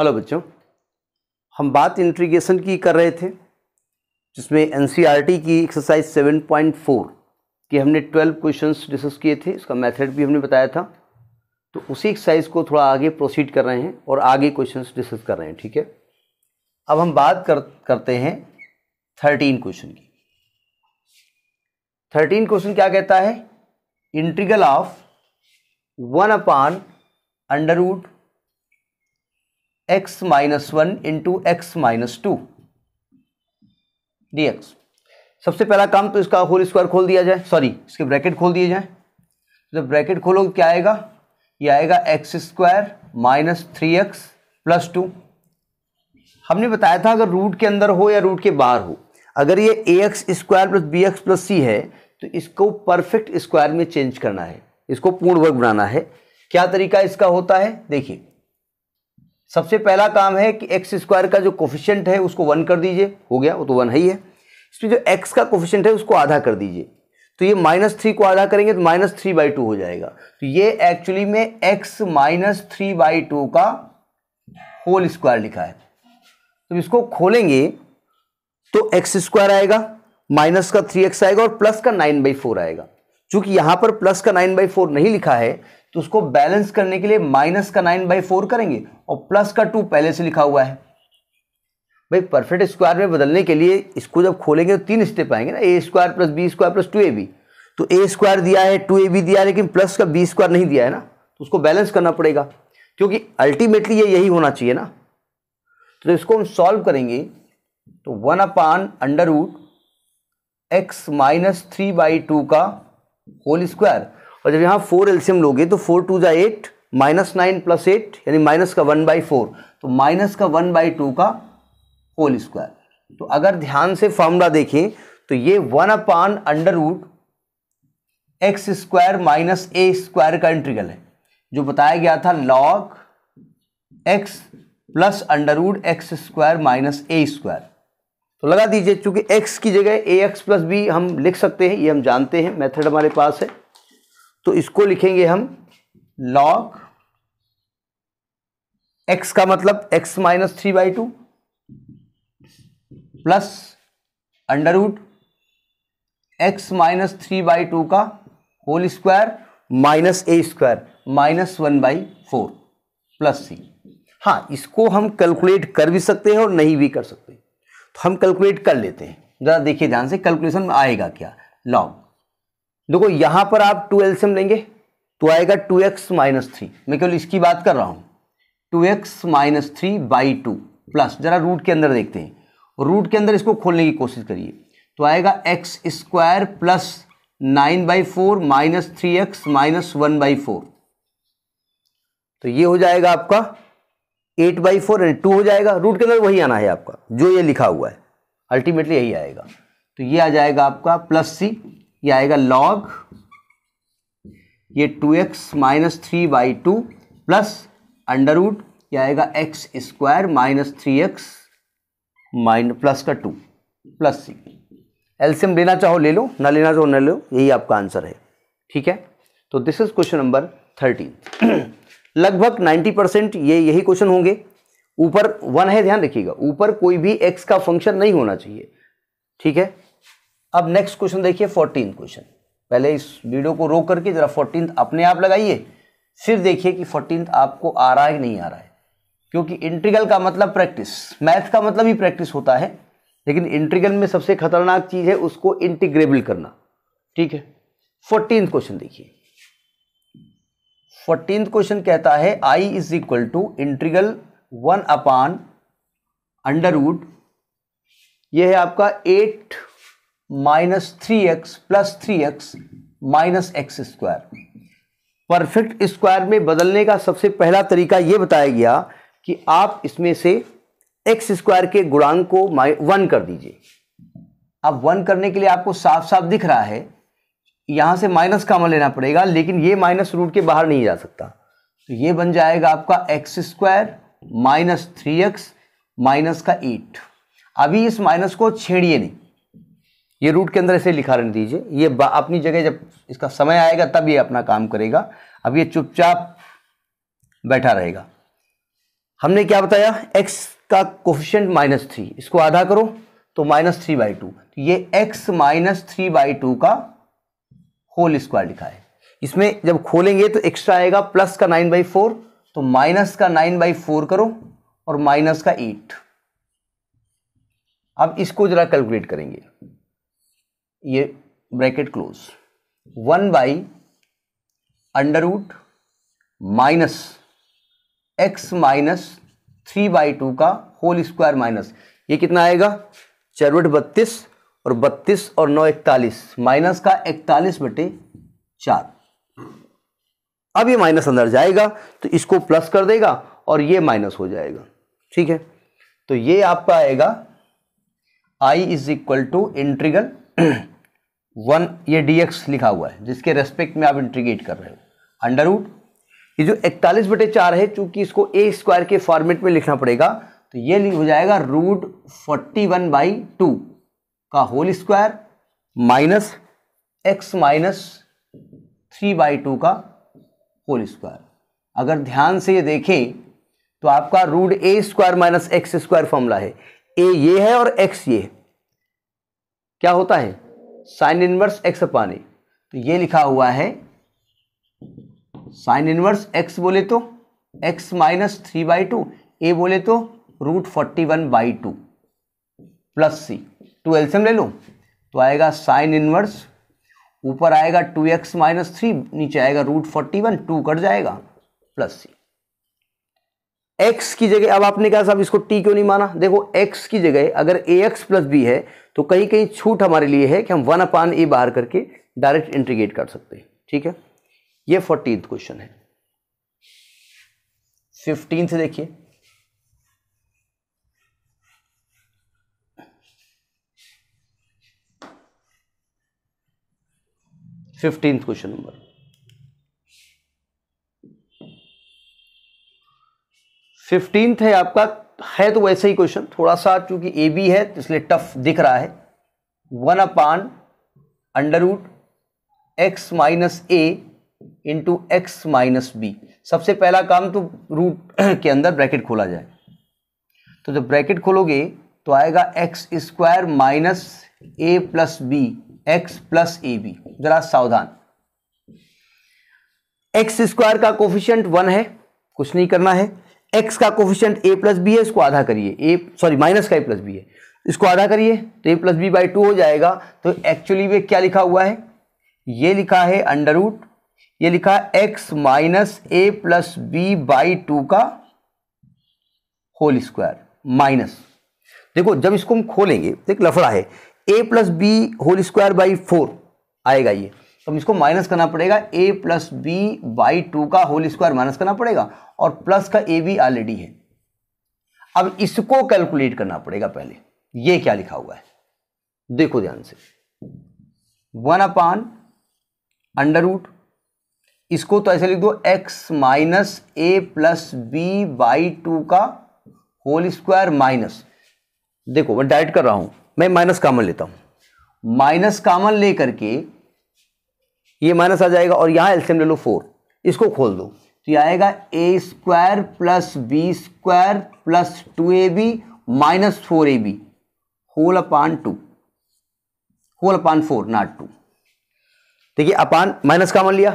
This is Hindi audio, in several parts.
हेलो बच्चों हम बात इंट्रीगेशन की कर रहे थे जिसमें एनसीईआरटी e की एक्सरसाइज 7.4 के हमने 12 क्वेश्चंस डिस्कस किए थे इसका मेथड भी हमने बताया था तो उसी एक्सरसाइज को थोड़ा आगे प्रोसीड कर रहे हैं और आगे क्वेश्चंस डिस्कस कर रहे हैं ठीक है अब हम बात कर करते हैं 13 क्वेश्चन की 13 क्वेश्चन क्या कहता है integral of one upon under root x minus one into x minus two d x सबसे पहला काम तो इसका होल स्क्वायर खोल दिया जाए सॉरी इसके ब्रैकेट खोल दिए जाए जब ब्रैकेट खोलो क्या आएगा ये आएगा x square minus three x plus two हमने बताया था अगर रूट के अंदर हो या रूट के बाहर हो अगर ये a x square plus b x plus c है तो इसको परफेक्ट स्क्वायर में चेंज करना है इसको पूर्ण वर्ग बनाना है क्या तरीका इसका होता है देखिए सबसे पहला काम है कि एक्स स्क्वायर का जो कोफिशियंट है उसको वन कर दीजिए हो गया वो तो वन है ही है इसमें जो एक्स का कोफिशियंट है उसको आधा कर दीजिए तो ये माइनस थ्री को आधा करेंगे तो माइनस थ्री बाई टू हो जाएगा तो ये एक्चुअली में x minus three by two का होल स्क्वायर लिखा है तो इसको खोलेंगे तो एक्स स्क्वायर आएगा माइनस का थ्री एक्स आएगा और प्लस का नाइन बाई फोर आएगा चूंकि यहां पर प्लस का नाइन बाई फोर नहीं लिखा है तो उसको बैलेंस करने के लिए माइनस का नाइन बाई फोर करेंगे और प्लस का टू पहले से लिखा हुआ है भाई परफेक्ट स्क्वायर में बदलने के लिए इसको जब खोलेंगे तो तीन स्टेप आएंगे ना a square plus b square plus two a b तो ए स्क्वायर दिया है टू ए बी दिया है लेकिन प्लस का बी स्क्वायर नहीं दिया है ना तो उसको बैलेंस करना पड़ेगा क्योंकि अल्टीमेटली ये यही होना चाहिए ना तो इसको हम सॉल्व करेंगे तो one upon under root x minus three by two का होल स्क्वायर और जब यहाँ फोर एल्सियम लोगे तो फोर टू जा eight minus nine plus eight यानी माइनस का वन बाई फोर तो माइनस का वन बाई टू का होल स्क्वायर तो अगर ध्यान से फॉर्मूला देखें तो ये one upon under root x square minus a square का इंटीग्रल है जो बताया गया था log x plus under root x square minus a square तो लगा दीजिए चूंकि x की जगह ए एक्स प्लस बी हम लिख सकते हैं ये हम जानते हैं मेथड हमारे पास है तो इसको लिखेंगे हम log x का मतलब x minus three by two plus under root x minus three by two का whole square minus a square minus one by four plus c हाँ इसको हम कैलकुलेट कर भी सकते हैं और नहीं भी कर सकते हम कैलकुलेट कर लेते हैं ज़रा देखिए ध्यान से कैलकुलेशन में आएगा क्या लॉग देखो यहां पर आप टू एल्सियम लेंगे तो आएगा टू एक्स माइनस थ्री मैं केवल इसकी बात कर रहा हूं two x minus three by two plus ज़रा रूट के अंदर देखते हैं रूट के अंदर इसको खोलने की कोशिश करिए तो आएगा x square plus nine by four minus three x minus one by four तो ये हो जाएगा आपका एट बाई फोर यानी टू हो जाएगा रूट के अंदर वही आना है आपका जो ये लिखा हुआ है अल्टीमेटली यही आएगा तो ये आ जाएगा आपका प्लस सी ये आएगा लॉग ये two x minus three by two plus under root ये आएगा x square minus three x माइन प्लस का टू प्लस सी एल्सियम लेना चाहो ले लो ना लेना चाहो ना ले लो यही आपका आंसर है ठीक है तो this is question number thirteen लगभग 90 परसेंट ये यही क्वेश्चन होंगे ऊपर वन है ध्यान रखिएगा ऊपर कोई भी एक्स का फंक्शन नहीं होना चाहिए ठीक है अब नेक्स्ट क्वेश्चन देखिए फोर्टीन क्वेश्चन पहले इस वीडियो को रोक करके जरा फोर्टीन अपने आप लगाइए फिर देखिए कि फोर्टीन आपको आ रहा है कि नहीं आ रहा है क्योंकि इंट्रीगल का मतलब प्रैक्टिस मैथ का मतलब ही प्रैक्टिस होता है लेकिन इंट्रीगल में सबसे खतरनाक चीज़ है उसको इंटीग्रेबल करना ठीक है फोर्टीन क्वेश्चन देखिए फोर्टीन क्वेश्चन कहता है I is equal to integral one upon under root यह है आपका eight minus three x plus three x minus x square perfect square में बदलने का सबसे पहला तरीका यह बताया गया कि आप इसमें से एक्स स्क्वायर के गुणांक को वन कर दीजिए अब वन करने के लिए आपको साफ साफ दिख रहा है यहां से माइनस कामन लेना पड़ेगा लेकिन ये माइनस रूट के बाहर नहीं जा सकता तो ये बन जाएगा आपका x square minus three x minus का एट अभी इस माइनस को छेड़िए नहीं ये रूट के अंदर ऐसे लिखा रहने दीजिए ये अपनी जगह जब इसका समय आएगा तब ये अपना काम करेगा अब ये चुपचाप बैठा रहेगा हमने क्या बताया x का कोफिशियंट माइनस थ्री इसको आधा करो तो माइनस थ्री बाई टू ये x minus three by two का होल स्क्वायर लिखा है इसमें जब खोलेंगे तो एक्स्ट्रा आएगा प्लस का नाइन बाई फोर तो माइनस का नाइन बाई फोर करो और माइनस का एट अब इसको जरा कैलकुलेट करेंगे ये bracket close one by under root minus x minus three by two का होल स्क्वायर माइनस ये कितना आएगा चरवट बत्तीस और बत्तीस और नौ इकतालीस माइनस का इकतालीस बटे चार अब ये माइनस अंदर जाएगा तो इसको प्लस कर देगा और ये माइनस हो जाएगा ठीक है तो ये आपका आएगा I is equal to integral one ये डीएक्स लिखा हुआ है जिसके रेस्पेक्ट में आप इंट्रीगेट कर रहे हो अंडर रूट ये जो इकतालीस बटे चार है चूंकि इसको ए स्क्वायर के फॉर्मेट में लिखना पड़ेगा तो ये हो जाएगा root forty one by two का whole square minus x minus three by two का होल स्क्वायर अगर ध्यान से ये देखें तो आपका root a square minus x square formula है ए ये है और एक्स ये है क्या होता है sine inverse x upon a तो ये लिखा हुआ है साइन इनवर्स एक्स बोले तो x minus three by two a बोले तो root forty one by two plus c two एल्सियम ले लो तो आएगा साइन इनवर्स ऊपर आएगा टू एक्स माइनस थ्री नीचे आएगा root forty one two cut जाएगा प्लस सी एक्स की जगह अब आपने कहा साहब इसको टी क्यों नहीं माना देखो एक्स की जगह अगर ए एक्स प्लस बी है तो कहीं कहीं छूट हमारे लिए है कि हम वन अपान ए बाहर करके डायरेक्ट इंटीग्रेट कर सकते हैं ठीक है ये फोर्टीन क्वेश्चन है फिफ्टीन से देखिए फिफ्टीन क्वेश्चन नंबर फिफ्टींथ है आपका है तो वैसे ही क्वेश्चन थोड़ा सा क्योंकि ए बी है तो इसलिए टफ दिख रहा है one upon under root x minus a into x minus b सबसे पहला काम तो रूट के अंदर ब्रैकेट खोला जाए तो जब ब्रैकेट खोलोगे तो आएगा x square minus a plus b x plus a b जरा सावधान एक्स स्क्वायर का कोफिशियंट वन है कुछ नहीं करना है एक्स का कोफिशियंट ए प्लस बी है इसको आधा करिए ए सॉरी माइनस का ए प्लस बी है इसको आधा करिए तो a plus b by two हो जाएगा तो एक्चुअली में क्या लिखा हुआ है ये लिखा है अंडर रूट ये लिखा है x minus a plus b by two का होल स्क्वायर माइनस देखो जब इसको हम खोलेंगे तो एक लफड़ा है a plus b whole square by four आएगा ये तो हम इसको माइनस करना पड़ेगा a plus b by two का होल स्क्वायर माइनस करना पड़ेगा और प्लस का ए बी ऑलरेडी है अब इसको कैलकुलेट करना पड़ेगा पहले ये क्या लिखा हुआ है देखो ध्यान से वन अपान अंडर रूट इसको तो ऐसे लिख दो x minus a plus b by two का होल स्क्वायर माइनस देखो मैं डायरेक्ट कर रहा हूं मैं माइनस कामन लेता हूं माइनस कामन लेकर के ये माइनस आ जाएगा और यहां एल्सियम ले लो फोर इसको खोल दो तो ये आएगा a square plus b square plus two a b minus four a b whole upon two whole upon four not two देखिए अपान माइनस कामन लिया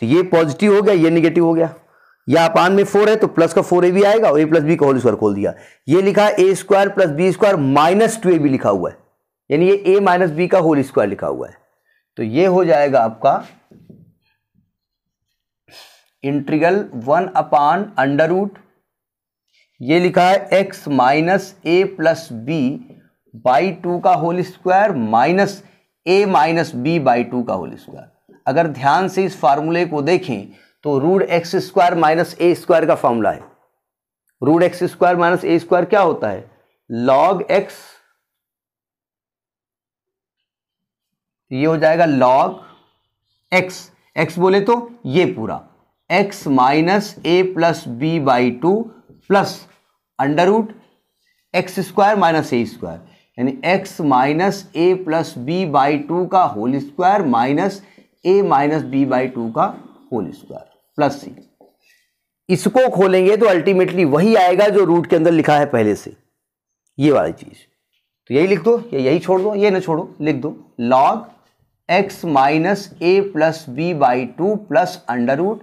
तो ये पॉजिटिव हो गया ये निगेटिव हो गया या अपान में फोर है तो प्लस का फोर ए भी आएगा और ए प्लस बी का होल स्क्वायर खोल दिया ये लिखा a square plus b square minus two a b लिखा हुआ है यानी ये ए माइनस बी का होल स्क्वायर लिखा हुआ है तो ये हो जाएगा आपका integral one upon under root ये लिखा है x minus a plus b by two का whole square minus a minus b by two का होल स्क्वायर अगर ध्यान से इस फार्मूले को देखें तो root x square minus a square का फॉर्मूला है root x square minus a square क्या होता है लॉग एक्स ये हो जाएगा लॉग एक्स एक्स बोले तो ये पूरा x minus a plus b by two plus under root x square minus a square यानी x minus a plus b by two का whole square minus a minus b by two का होल स्क्वायर प्लस सी इसको खोलेंगे तो अल्टीमेटली वही आएगा जो रूट के अंदर लिखा है पहले से ये वाली चीज़ तो यही लिख दो या यही छोड़ दो ये ना छोड़ो लिख दो log x minus a plus b by two plus under root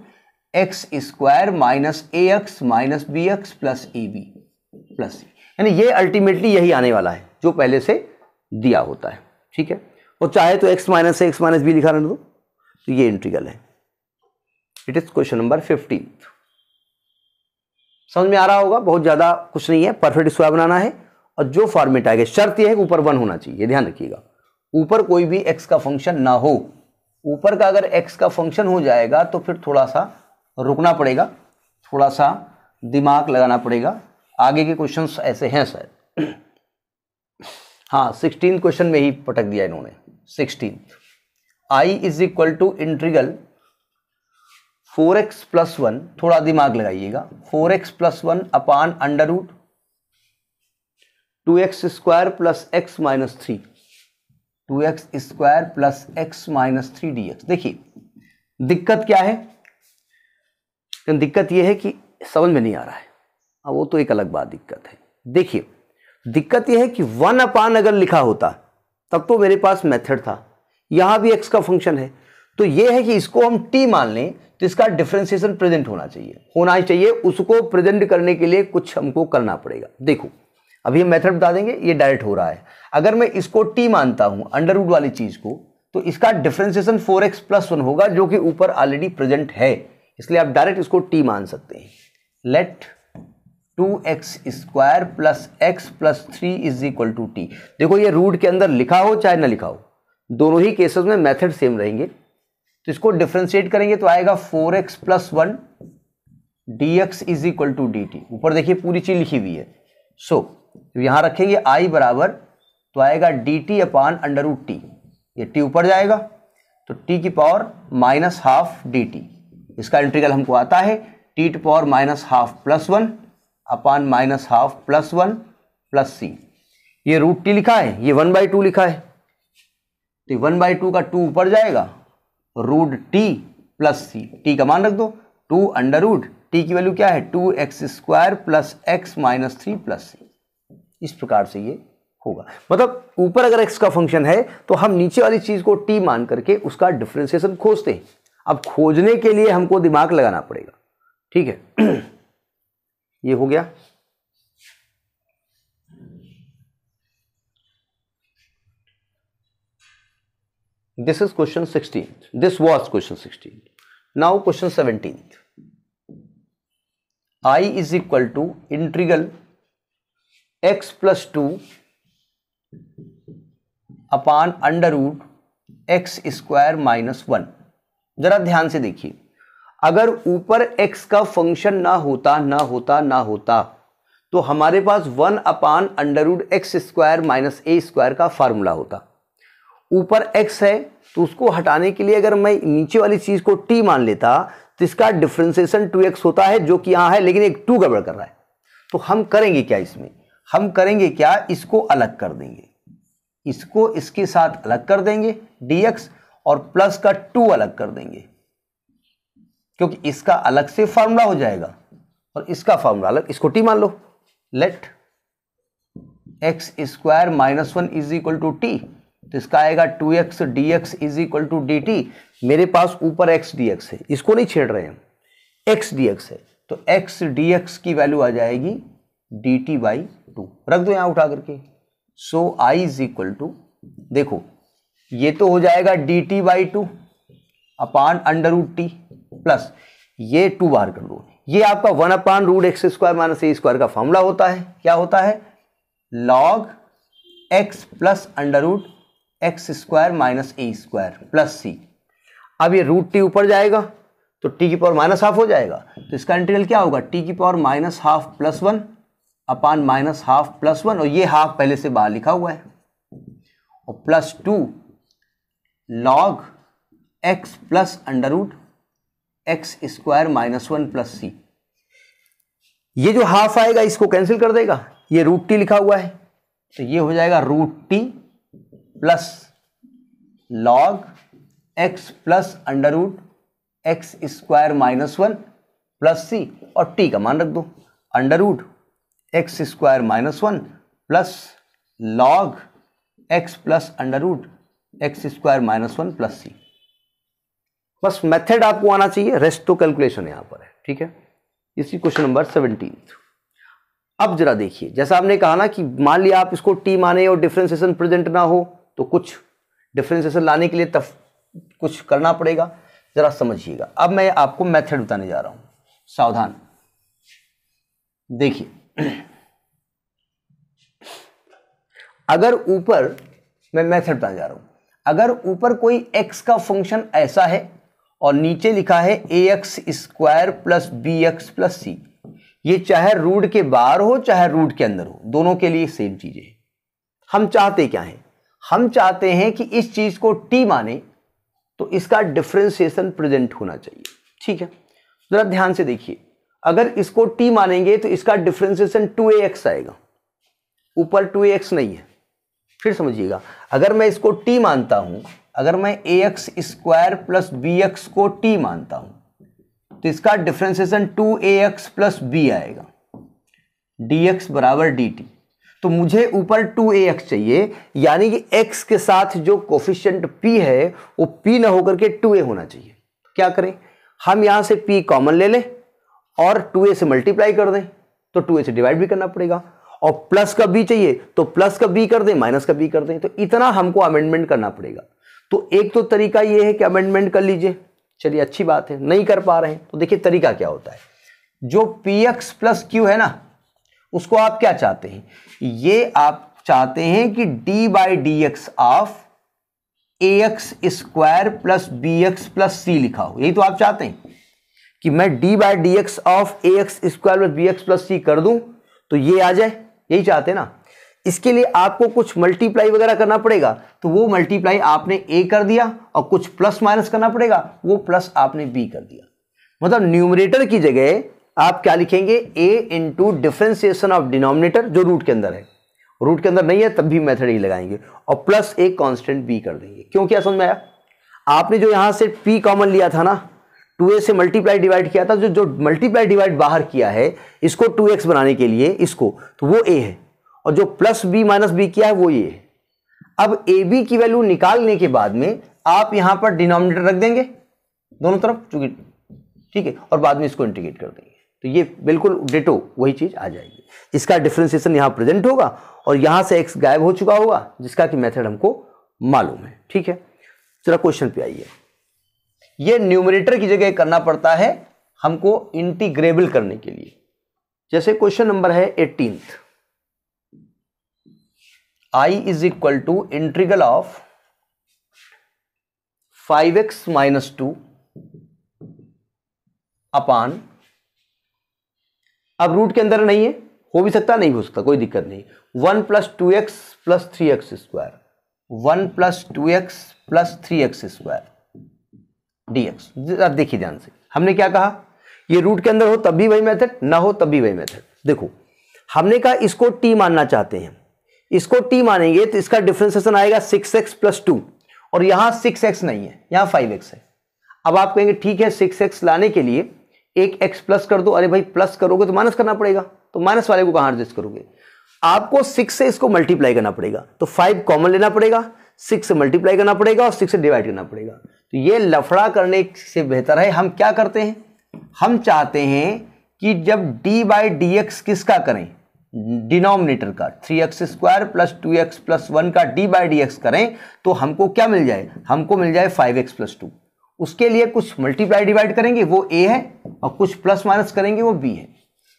x square minus a x minus b x plus a b plus यानी ये अल्टीमेटली यही आने वाला है जो पहले से दिया होता है ठीक है और चाहे तो x minus x minus b लिखा रहने दो तो ये इंटीग्रल है it is question number fifteen समझ में आ रहा होगा बहुत ज्यादा कुछ नहीं है परफेक्ट स्क्वायर बनाना है और जो फॉर्मेट आएगा शर्त यह है कि ऊपर वन होना चाहिए ध्यान रखिएगा ऊपर कोई भी एक्स का फंक्शन ना हो ऊपर का अगर एक्स का फंक्शन हो जाएगा तो फिर थोड़ा सा रुकना पड़ेगा थोड़ा सा दिमाग लगाना पड़ेगा आगे के क्वेश्चन ऐसे हैं सर हाँ सिक्सटीन क्वेश्चन में ही पटक दिया इन्होंने sixteen I is equal to integral four x plus one थोड़ा दिमाग लगाइएगा four x plus one upon under root two x square plus x minus three two x square plus x minus three d x देखिए दिक्कत क्या है दिक्कत यह है कि समझ में नहीं आ रहा है अब हाँ, वो तो एक अलग बात दिक्कत है देखिए दिक्कत यह है कि वन अपान अगर लिखा होता तब तो मेरे पास मेथड था यहां भी एक्स का फंक्शन है तो यह है कि इसको हम टी मान लें तो इसका डिफ्रेंसिएशन प्रेजेंट होना चाहिए होना चाहिए उसको प्रेजेंट करने के लिए कुछ हमको करना पड़ेगा देखो अभी हम मेथड बता देंगे ये डायरेक्ट हो रहा है अगर मैं इसको टी मानता हूं अंडर वाली चीज़ को तो इसका differentiation four x plus one होगा जो कि ऊपर ऑलरेडी प्रेजेंट है इसलिए आप डायरेक्ट इसको टी मान सकते हैं let two x square plus x plus three is equal to t देखो ये रूट के अंदर लिखा हो चाहे ना लिखा हो दोनों ही केसेस में मेथड सेम रहेंगे तो इसको डिफ्रेंशिएट करेंगे तो आएगा four x plus one d x is equal to d t ऊपर देखिए पूरी चीज लिखी हुई है सो so, यहां रखेंगे आई बराबर तो आएगा d t upon under root t ये टी ऊपर जाएगा तो टी की power minus half d t इसका इंटीग्रल हमको आता है t two power minus half plus one upon minus half plus one plus c ये रूट टी लिखा है ये वन बाई टू लिखा है तो वन बाई टू का टू ऊपर जाएगा root t plus c t का मान रख दो टू अंडर रूट टी की वैल्यू क्या है two x square plus x minus three plus c इस प्रकार से ये होगा मतलब ऊपर अगर एक्स का फंक्शन है तो हम नीचे वाली चीज़ को टी मान करके उसका डिफ्रेंसिएशन खोजते हैं अब खोजने के लिए हमको दिमाग लगाना पड़ेगा ठीक है ये हो गया this is question sixteen this was question sixteen now question seventeen I is equal to integral x plus two upon under root x square minus one जरा ध्यान से देखिए अगर ऊपर एक्स का फंक्शन ना होता ना होता ना होता तो हमारे पास one upon under root x square minus a square का फार्मूला होता ऊपर एक्स है तो उसको हटाने के लिए अगर मैं नीचे वाली चीज़ को टी मान लेता तो इसका डिफ्रेंसिएशन टू एक्स होता है जो कि यहां है लेकिन एक टू गड़बड़ कर रहा है तो हम करेंगे क्या इसमें हम करेंगे क्या इसको अलग कर देंगे इसको इसके साथ अलग कर देंगे dx और प्लस का टू अलग कर देंगे क्योंकि इसका अलग से फॉर्मूला हो जाएगा और इसका फॉर्मूला अलग इसको टी मान लो let x square minus one is equal to t तो इसका आएगा two x d x is equal to d t मेरे पास ऊपर एक्स डी एक्स है इसको नहीं छेड़ रहे हम एक्स डी एक्स है तो एक्स डी एक्स की वैल्यू आ जाएगी डी टी बाई टू रख दो यहाँ उठा करके so I is equal to देखो ये तो हो जाएगा d t by two upon under root t plus ये टू बार कर लो ये आपका one upon root x square minus a square का फॉर्मूला होता है क्या होता है log x plus under root x square minus a square plus c अब ये रूट टी ऊपर जाएगा तो टी की पावर माइनस हाफ हो जाएगा तो इसका इंटीग्रल क्या होगा टी की power minus half plus one upon minus half plus one और ये हाफ पहले से बाहर लिखा हुआ है और plus two log x plus under root x square minus one plus c ये जो हाफ आएगा इसको कैंसिल कर देगा ये रूट टी लिखा हुआ है तो ये हो जाएगा root t plus log x plus under root x square minus one plus c और टी का मान रख दो under root x square minus one plus log x plus under root x square minus one plus c बस मेथड आपको आना चाहिए रेस्ट तो कैलकुलेशन यहां पर है ठीक है इसी क्वेश्चन नंबर सेवनटीन अब जरा देखिए जैसा आपने कहा ना कि मान लिया आप इसको टी माने और डिफ्रेंसिएशन प्रेजेंट ना हो तो कुछ डिफ्रेंसेशन लाने के लिए तफ, कुछ करना पड़ेगा ज़रा समझिएगा अब मैं आपको मेथड बताने जा रहा हूं सावधान देखिए अगर ऊपर मैं मेथड बताने जा रहा हूं अगर ऊपर कोई एक्स का फंक्शन ऐसा है और नीचे लिखा है a x square plus b x plus c ये चाहे रूट के बाहर हो चाहे रूट के अंदर हो दोनों के लिए सेम चीज़ है हम चाहते क्या है हम चाहते हैं कि इस चीज़ को टी माने तो इसका डिफ्रेंसिएशन प्रेजेंट होना चाहिए ठीक है ज़रा ध्यान से देखिए अगर इसको टी मानेंगे तो इसका डिफ्रेंसिएशन टू ए एक्स आएगा ऊपर टू एक्स नहीं है फिर समझिएगा अगर मैं इसको टी मानता हूँ अगर मैं a x square plus b x को टी मानता हूँ तो इसका differentiation two a x plus b आएगा डी एक्स बराबर डी टी तो मुझे ऊपर टू ए एक्स चाहिए यानी कि एक्स के साथ जो कोफिशियंट पी है वो पी ना होकर के टू ए होना चाहिए क्या करें हम यहां से पी कॉमन ले लें और टू ए से मल्टीप्लाई कर दें तो टू ए से डिवाइड भी करना पड़ेगा और प्लस का बी चाहिए तो प्लस का बी कर दें माइनस का बी कर दें तो इतना हमको अमेंडमेंट करना पड़ेगा तो एक तो तरीका यह है कि अमेंडमेंट कर लीजिए चलिए अच्छी बात है नहीं कर पा रहे हैं तो देखिए तरीका क्या होता है जो पी एक्स प्लस क्यू है ना उसको आप क्या चाहते हैं ये आप चाहते हैं कि d by d x of a x square plus b x plus c लिखा हो यही तो आप चाहते हैं कि मैं d by d x of a x square plus b x plus c कर दूं तो ये आ जाए यही चाहते हैं ना इसके लिए आपको कुछ मल्टीप्लाई वगैरह करना पड़ेगा तो वो मल्टीप्लाई आपने ए कर दिया और कुछ प्लस माइनस करना पड़ेगा वो प्लस आपने बी कर दिया मतलब न्यूमरेटर की जगह आप क्या लिखेंगे a into differentiation of denominator जो रूट के अंदर है रूट के अंदर नहीं है तब भी मेथड ही लगाएंगे और प्लस एक कांस्टेंट बी कर देंगे क्यों क्या समझ में आया आपने जो यहां से पी कॉमन लिया था ना टू ए से मल्टीप्लाई डिवाइड किया था जो जो मल्टीप्लाई डिवाइड बाहर किया है इसको टू एक्स बनाने के लिए इसको तो वो ए है और जो प्लस बी माइनस बी किया है वो ये है अब ए बी की वैल्यू निकालने के बाद में आप यहां पर डिनोमिनेटर रख देंगे दोनों तरफ चूंकि ठीक है और बाद में इसको इंटीग्रेट कर देंगे तो ये बिल्कुल डेटो वही चीज़ आ जाएगी इसका डिफ्रेंसिएशन यहाँ प्रेजेंट होगा और यहाँ से एक्स गायब हो चुका होगा जिसका कि मेथड हमको मालूम है ठीक है चलो क्वेश्चन पे आइए ये न्यूमरेटर की जगह करना पड़ता है हमको इंटीग्रेबल करने के लिए जैसे क्वेश्चन नंबर है eighteen I is equal to integral of five x minus two upon अब रूट के अंदर नहीं है हो भी सकता नहीं हो सकता कोई दिक्कत नहीं one plus two x plus three x square one plus two x plus three x square d x आप देखिए ध्यान से हमने क्या कहा ये रूट के अंदर हो तब भी वही मेथड ना हो तब भी वही मेथड देखो हमने कहा इसको टी मानना चाहते हैं इसको टी मानेंगे तो इसका डिफ्रेंसिएशन आएगा सिक्स एक्स प्लस टू और यहां सिक्स एक्स नहीं है यहां फाइव एक्स है अब आप कहेंगे ठीक है सिक्स एक्स लाने के लिए एक एक्स प्लस कर दो अरे भाई प्लस करोगे तो माइनस करना पड़ेगा तो माइनस वाले को कहां एडजस्ट करोगे आपको सिक्स से इसको मल्टीप्लाई करना पड़ेगा तो फाइव कॉमन लेना पड़ेगा सिक्स से मल्टीप्लाई करना पड़ेगा और सिक्स से डिवाइड करना पड़ेगा तो ये लफड़ा करने से बेहतर है हम क्या करते हैं हम चाहते हैं कि जब डी बाई डी एक्स किसका करें डिनोमिनेटर का three x square plus two x plus one का डी बाई डी एक्स करें तो हमको क्या मिल जाए हमको मिल जाए फाइव एक्स प्लस टू उसके लिए कुछ मल्टीप्लाई डिवाइड करेंगे वो ए है और कुछ प्लस माइनस करेंगे वो बी है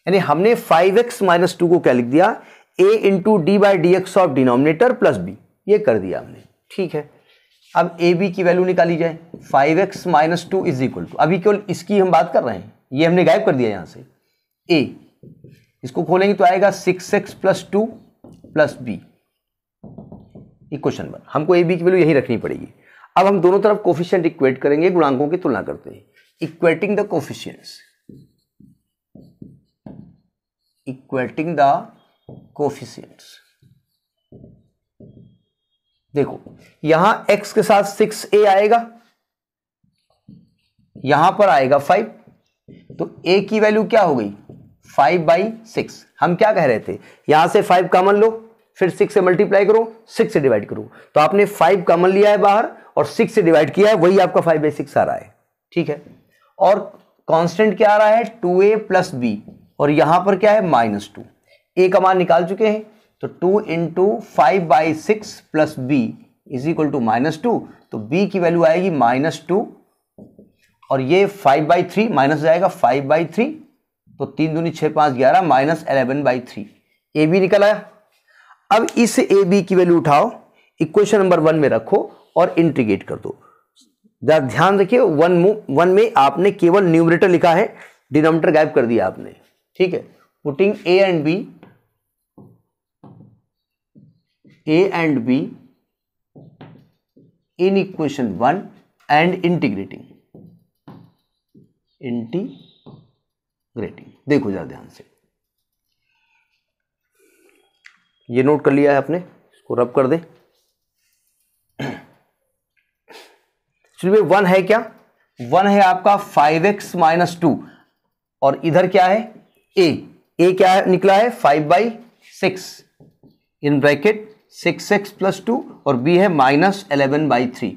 यानी हमने फाइव एक्स माइनस टू को क्या लिख दिया a into d by d x of denominator plus b ये कर दिया हमने ठीक है अब ए बी की वैल्यू निकाली जाए five x minus two is equal to अभी केवल इसकी हम बात कर रहे हैं ये हमने गायब कर दिया यहाँ से ए इसको खोलेंगे तो आएगा six x plus two plus b ये क्वेश्चन नंबर हमको ए बी की वैल्यू यही रखनी पड़ेगी अब हम दोनों तरफ कोफिशियंट इक्वेट करेंगे गुणांकों की तुलना करते हैं equating the coefficient equating the coefficient देखो यहां x के साथ सिक्स ए आएगा यहां पर आएगा फाइव तो a की वैल्यू क्या हो गई फाइव बाई सिक्स हम क्या कह रहे थे यहां से फाइव कॉमन लो फिर सिक्स से मल्टीप्लाई करो सिक्स से डिवाइड करो तो आपने फाइव कॉमन लिया है बाहर और सिक्स से डिवाइड किया है वही आपका फाइव बाई सिक्स आ रहा है ठीक है और कॉन्स्टेंट क्या आ रहा है टू ए प्लस बी और यहां पर क्या है माइनस टू ए का मान निकाल चुके हैं तो two into five by six plus b is equal to minus two तो बी की वैल्यू आएगी माइनस टू और ये फाइव बाई थ्री माइनस जाएगा फाइव बाई थ्री तो तीन दूनी छः पाँच ग्यारह minus eleven by three a भी निकल आया अब इस ए बी की वैल्यू उठाओ इक्वेशन नंबर वन में रखो और इंटीग्रेट कर दो जरा ध्यान रखिए वन वन में आपने केवल न्यूमरेटर लिखा है डिनोमीटर गायब कर दिया आपने ठीक है putting a and b a and b in equation one and integrating integrating देखो जरा ध्यान से ये नोट कर लिया है आपने इसको रब कर दे चलिए वन है क्या वन है आपका फाइव एक्स माइनस टू और इधर क्या है ए ए क्या है निकला है five by six in bracket six x plus two और बी है माइनस एलेवन बाई थ्री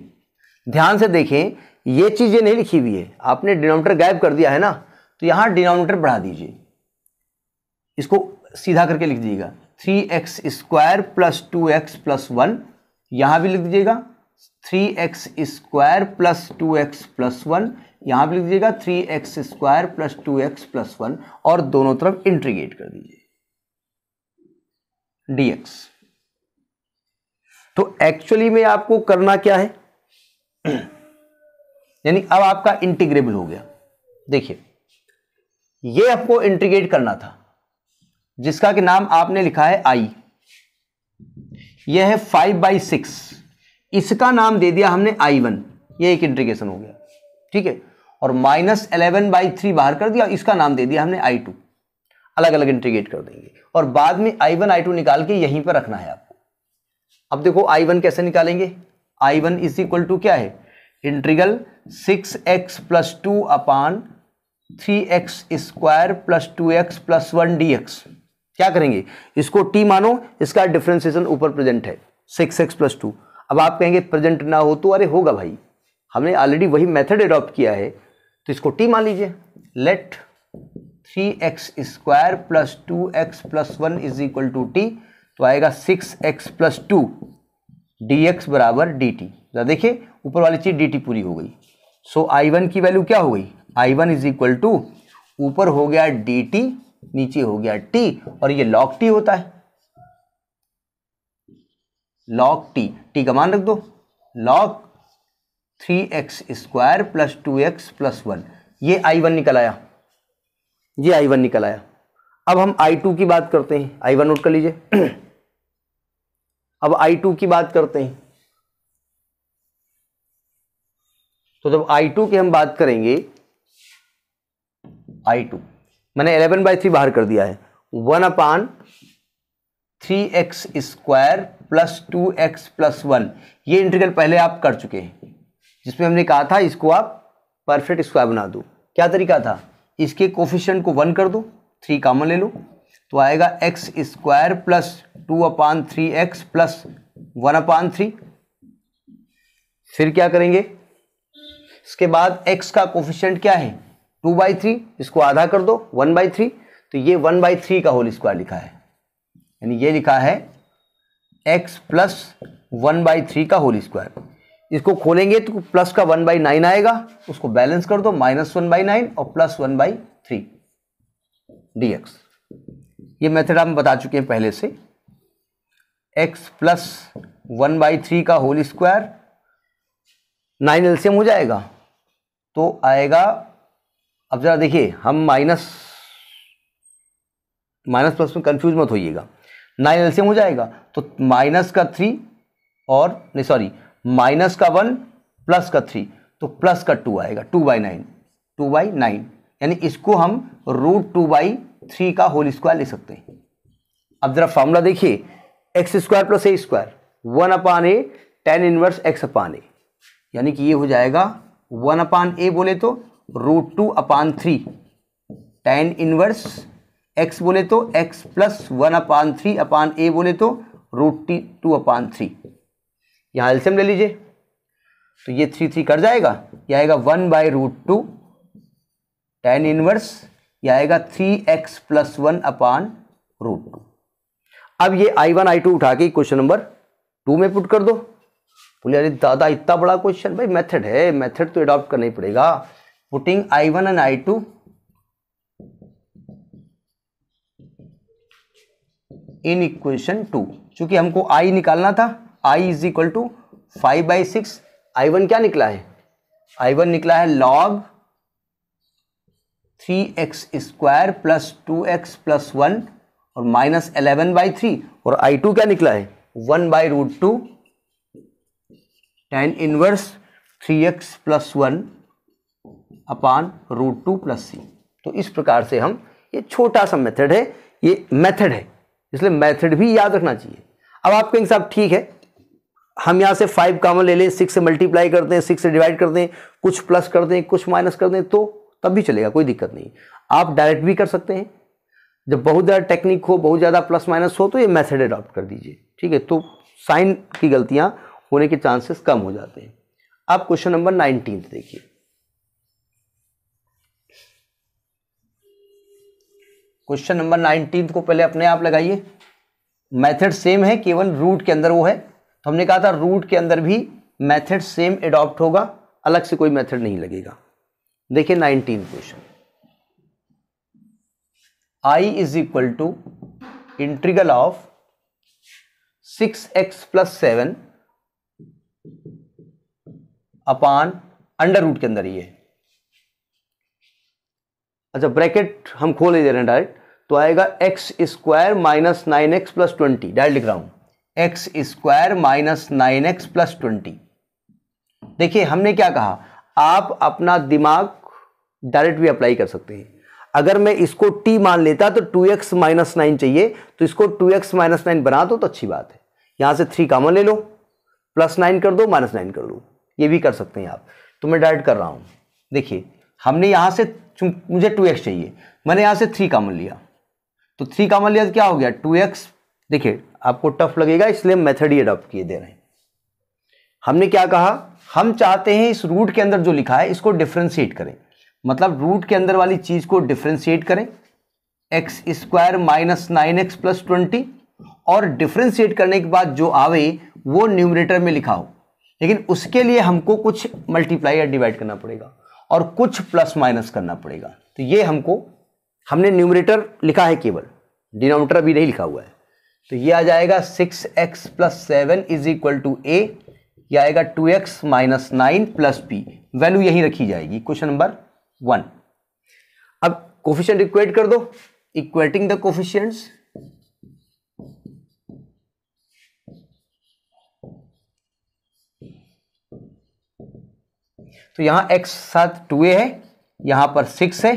ध्यान से देखें ये चीज़ें नहीं लिखी हुई है आपने डिनोमिनेटर गायब कर दिया है ना तो यहां डिनोमिनेटर बढ़ा दीजिए इसको सीधा करके लिख दीजिएगा three x square plus two x plus one यहाँ भी लिख दीजिएगा three x square plus two x plus one यहाँ भी लिख दीजिएगा three x square plus two x plus one और दोनों तरफ इंट्रीगेट कर दीजिए डीएक्स तो एक्चुअली में आपको करना क्या है यानी अब आपका इंटीग्रेबल हो गया देखिए ये आपको इंटीग्रेट करना था जिसका कि नाम आपने लिखा है आई यह है फाइव बाई सिक्स इसका नाम दे दिया हमने आई वन ये एक इंट्रीगेशन हो गया ठीक है और माइनस एलेवन बाई थ्री बाहर कर दिया इसका नाम दे दिया हमने आई टू अलग अलग इंट्रीगेट कर देंगे और बाद में आई वन आई टू निकाल के यहीं पर रखना है आपको अब देखो आई वन कैसे निकालेंगे I one is equal to क्या है integral six x plus two upon three x square plus two x plus one d x क्या करेंगे इसको टी मानो इसका डिफ्रेंसिएशन ऊपर प्रेजेंट है सिक्स एक्स प्लस टू अब आप कहेंगे प्रेजेंट ना हो तो अरे होगा भाई हमने ऑलरेडी वही मेथड अडॉप्ट किया है तो इसको टी मान लीजिए let three x square plus two x plus one is equal to t तो आएगा six x plus two d x बराबर डी टी तो देखिए ऊपर वाली चीज़ डी टी पूरी हो गई सो आई वन की वैल्यू क्या हो गई I one is equal to ऊपर हो गया डी टी नीचे हो गया टी और ये लॉक टी होता है लॉक टी टी का मान रख दो log three x square plus two x plus one ये आई वन निकल आया ये आई वन निकल आया अब हम आई टू की बात करते हैं आई वन नोट कर लीजिए अब आई टू की बात करते हैं तो जब आई टू की हम बात करेंगे आई टू मैंने एलेवन बाई थ्री बाहर कर दिया है one upon three x square plus two x plus one ये इंटीग्रल पहले आप कर चुके हैं जिसमें हमने कहा था इसको आप परफेक्ट स्क्वायर बना दो क्या तरीका था इसके कोफिशेंट को वन कर दो थ्री कामन ले लो तो आएगा x square plus two upon three x plus one upon three फिर क्या करेंगे इसके बाद एक्स का कोफिशेंट क्या है टू बाई थ्री इसको आधा कर दो वन बाई थ्री तो ये वन बाई थ्री का होल स्क्वायर लिखा है यानी ये लिखा है x plus one by three का होल स्क्वायर इसको खोलेंगे तो प्लस का वन बाई नाइन आएगा उसको बैलेंस कर दो माइनस वन बाई नाइन और plus one by three d x ये मेथड हम बता चुके हैं पहले से x plus one by three का होल स्क्वायर नाइन एल्सियम हो जाएगा तो आएगा अब ज़रा देखिए हम माइनस माइनस प्लस में कंफ्यूज मत होइएगा नाइन एल्सियम हो जाएगा तो माइनस का थ्री और नहीं सॉरी माइनस का वन प्लस का थ्री तो प्लस का टू आएगा two by nine two by nine यानी इसको हम रूट टू बाई थ्री का होल स्क्वायर ले सकते हैं अब जरा फॉर्मूला देखिए x square plus a square one upon a tan inverse x upon a यानी कि ये हो जाएगा वन अपान ए बोले तो root two upon three tan inverse x बोले तो x plus one upon three upon a बोले तो root t two upon three यहाँ एल्सियम ले लीजिए तो ये थ्री थ्री कट जाएगा यह आएगा one by root two tan inverse यह आएगा three x plus one upon root two अब ये आई वन आई टू उठा के क्वेश्चन नंबर टू में पुट कर दो बोले अरे दादा इतना बड़ा क्वेश्चन भाई मेथड है मेथड तो एडॉप्ट करना ही पड़ेगा putting i1 and i2 in equation two चूंकि हमको आई निकालना था I is equal to five by six I one क्या निकला है आई वन निकला है log three x square plus two x plus one और माइनस एलेवन बाई थ्री और आई टू क्या निकला है one by root two tan inverse three x plus one upon root two plus c तो इस प्रकार से हम ये छोटा सा मेथड है ये मेथड है इसलिए मेथड भी याद रखना चाहिए अब आप कहेंगे साहब ठीक है हम यहाँ से फाइव कामन ले लें सिक्स से मल्टीप्लाई कर दें सिक्स से डिवाइड कर दें कुछ प्लस कर दें कुछ माइनस कर दें तो तब भी चलेगा कोई दिक्कत नहीं आप डायरेक्ट भी कर सकते हैं जब बहुत ज़्यादा टेक्निक हो बहुत ज़्यादा प्लस माइनस हो तो ये मेथड अडॉप्ट कर दीजिए ठीक है तो साइन की गलतियाँ होने के चांसेस कम हो जाते हैं अब क्वेश्चन नंबर नाइनटीन देखिए क्वेश्चन नंबर नाइनटीन को पहले अपने आप लगाइए मेथड सेम है केवल रूट के अंदर वो है तो हमने कहा था रूट के अंदर भी मेथड सेम एडॉप्ट होगा अलग से कोई मेथड नहीं लगेगा देखिए nineteen question I is equal to integral of six x plus seven upon under root के अंदर ये है अच्छा ब्रैकेट हम खोल ही दे रहे हैं डायरेक्ट तो आएगा x square minus nine x plus twenty direct लिख रहा हूँ x square minus nine x plus twenty देखिए हमने क्या कहा आप अपना दिमाग डायरेक्ट भी अप्लाई कर सकते हैं अगर मैं इसको टी मान लेता तो टू एक्स माइनस नाइन चाहिए तो इसको टू एक्स माइनस नाइन बना दो तो अच्छी बात है यहाँ से थ्री कामन ले लो प्लस नाइन कर दो माइनस नाइन कर दो ये भी कर सकते हैं आप तो मैं डायरेक्ट कर रहा हूँ देखिए हमने यहाँ से मुझे टू एक्स चाहिए मैंने यहाँ से थ्री कामन लिया तो थ्री कामन लिया तो क्या हो गया टू एक्स देखिए आपको टफ लगेगा इसलिए मेथड ही अडॉप्ट किए दे रहे हैं हमने क्या कहा हम चाहते हैं इस रूट के अंदर जो लिखा है इसको डिफ्रेंशिएट करें मतलब रूट के अंदर वाली चीज़ को डिफ्रेंशिएट करें x square minus nine x plus twenty और डिफ्रेंशिएट करने के बाद जो आवे वो न्यूमरेटर में लिखा हो लेकिन उसके लिए हमको कुछ मल्टीप्लाई या डिवाइड करना पड़ेगा और कुछ प्लस माइनस करना पड़ेगा तो ये हमको हमने न्यूमरेटर लिखा है केवल डिनोमीटर अभी नहीं लिखा हुआ है तो ये आ जाएगा six x plus seven is equal to a यह आएगा two x minus nine plus b value यही रखी जाएगी क्वेश्चन नंबर वन अब कोफिशियंट इक्वेट कर दो इक्वेटिंग द कोफिशियंट्स तो यहाँ एक्स साथ टू ए है यहाँ पर सिक्स है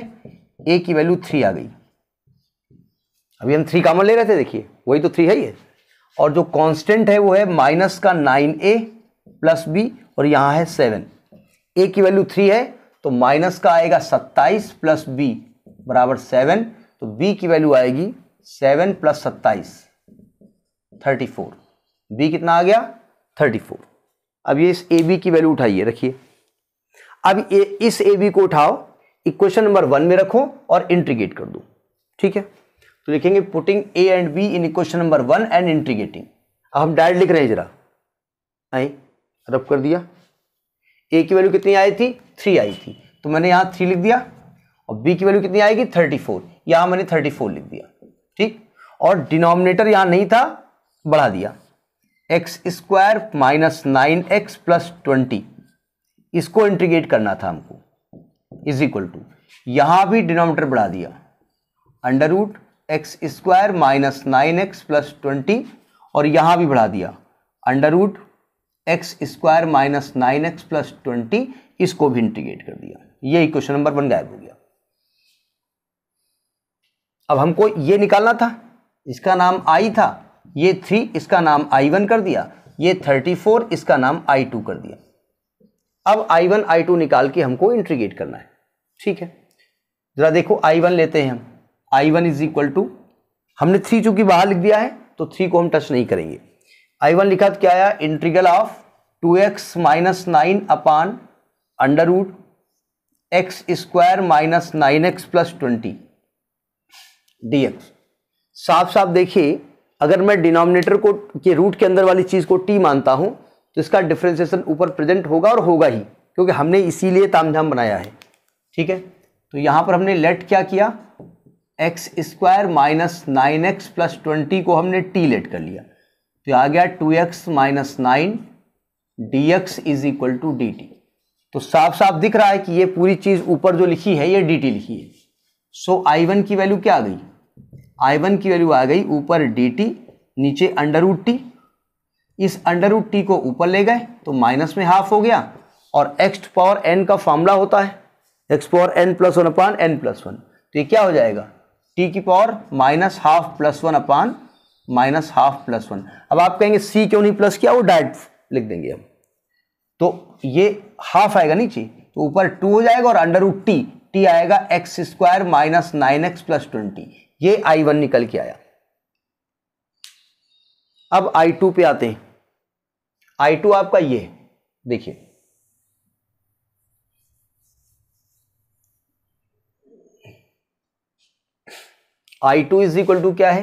ए की वैल्यू थ्री आ गई अभी हम थ्री कामन ले रहे थे देखिए वही तो थ्री है ही है और जो कांस्टेंट है वो है माइनस का नाइन ए प्लस बी और यहाँ है सेवन ए की वैल्यू थ्री है तो माइनस का आएगा सत्ताईस प्लस बी बराबर सेवन तो बी की वैल्यू आएगी सेवन प्लस सत्ताईस थर्टी फोर बी कितना आ गया थर्टी फोर अब ये इस ए बी की वैल्यू उठाइए रखिए अब ए इस ए बी को उठाओ इक्वेशन नंबर वन में रखो और इंट्रीगेट कर दो ठीक है तो लिखेंगे putting a and b in equation number one and integrating अब हम डायरेक्ट लिख रहे हैं जरा आई रब कर दिया ए की वैल्यू कितनी आई थी थ्री आई थी तो मैंने यहाँ थ्री लिख दिया और बी की वैल्यू कितनी आएगी थर्टी फोर यहाँ मैंने थर्टी फोर लिख दिया ठीक और डिनोमिनेटर यहाँ नहीं था बढ़ा दिया x square minus nine x plus twenty इसको इंटीग्रेट करना था हमको इज इक्वल टू यहां भी डिनोमीटर बढ़ा दिया under root x square minus nine x plus twenty और यहां भी बढ़ा दिया under root x square minus nine x plus twenty इसको भी इंटीग्रेट कर दिया ये इक्वेशन नंबर वन गायब हो गया अब हमको ये निकालना था इसका नाम आई था ये थ्री इसका नाम आई वन कर दिया ये थर्टी फोर इसका नाम आई टू कर दिया अब आई वन आई टू निकाल के हमको इंट्रीगेट करना है ठीक है ज़रा देखो आई वन लेते हैं हम I one is equal to हमने थ्री चूंकि बाहर लिख दिया है तो थ्री को हम टच नहीं करेंगे आई वन लिखा तो क्या आया integral of two x minus nine upon under root x square minus nine x plus twenty d x साफ साफ देखिए अगर मैं डिनोमिनेटर को के रूट के अंदर वाली चीज़ को टी मानता हूं तो इसका डिफ्रेंसिएशन ऊपर प्रेजेंट होगा और होगा ही क्योंकि हमने इसीलिए तामझाम बनाया है ठीक है तो यहाँ पर हमने लेट क्या किया x square minus nine x plus twenty को हमने टी लेट कर लिया तो आ गया two x minus nine d x is equal to d t तो साफ साफ दिख रहा है कि ये पूरी चीज़ ऊपर जो लिखी है ये डी टी लिखी है सो आई वन की वैल्यू क्या आ गई आई वन की वैल्यू आ गई ऊपर डी टी नीचे अंडर रूट टी इस अंडर रूट टी को ऊपर ले गए तो माइनस में हाफ हो गया और एक्स पावर एन का फॉर्मूला होता है x power n plus one upon n plus one तो ये क्या हो जाएगा टी की power minus half plus one upon minus half plus one अब आप कहेंगे सी क्यों नहीं प्लस किया वो डायरेक्ट लिख देंगे हम तो ये हाफ आएगा नीचे तो ऊपर टू हो जाएगा और अंडर रूट टी टी आएगा x square minus nine x plus twenty ये आई वन निकल के आया अब आई टू पे आते हैं आई टू आपका ये देखिए I two is equal to क्या है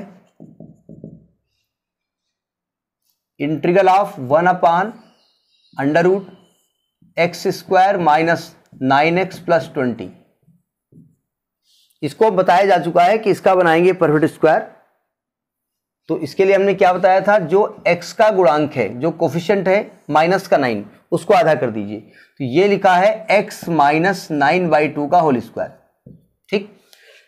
integral of one upon under root x square minus nine x plus twenty इसको बताया जा चुका है कि इसका बनाएंगे परफेक्ट स्क्वायर तो इसके लिए हमने क्या बताया था जो x का गुणांक है जो कोफिशियंट है माइनस का नाइन उसको आधा कर दीजिए तो ये लिखा है x minus nine by two का होल स्क्वायर ठीक